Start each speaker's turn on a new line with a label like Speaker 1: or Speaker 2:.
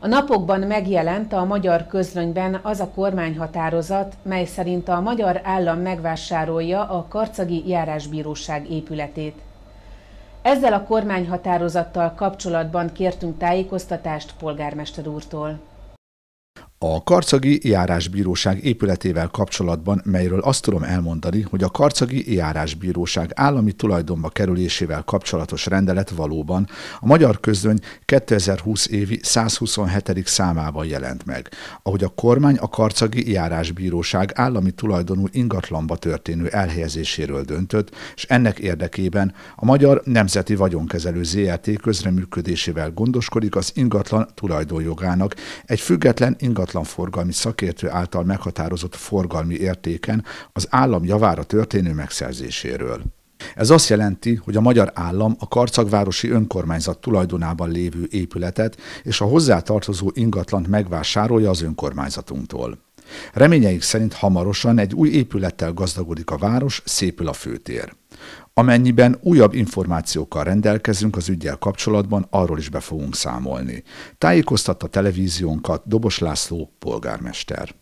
Speaker 1: A napokban megjelent a magyar közlönyben az a kormányhatározat, mely szerint a magyar állam megvásárolja a Karcagi Járásbíróság épületét. Ezzel a kormányhatározattal kapcsolatban kértünk tájékoztatást polgármester úrtól.
Speaker 2: A Karcagi Járásbíróság épületével kapcsolatban, melyről azt tudom elmondani, hogy a Karcagi Járásbíróság állami tulajdonba kerülésével kapcsolatos rendelet valóban a magyar közöny 2020 évi 127. számában jelent meg, ahogy a kormány a Karcagi Járásbíróság állami tulajdonú ingatlanba történő elhelyezéséről döntött, és ennek érdekében a Magyar Nemzeti Vagyonkezelő ZRT közreműködésével gondoskodik az ingatlan tulajdonjogának egy független ingatlan ingatlan forgalmi szakértő által meghatározott forgalmi értéken az állam javára történő megszerzéséről. Ez azt jelenti, hogy a magyar állam a karcagvárosi önkormányzat tulajdonában lévő épületet és a hozzátartozó ingatlant megvásárolja az önkormányzatunktól. Reményeik szerint hamarosan egy új épülettel gazdagodik a város, szépül a főtér. Amennyiben újabb információkkal rendelkezünk az ügyel kapcsolatban, arról is be fogunk számolni. Tájékoztatta televíziónkat Dobos László polgármester.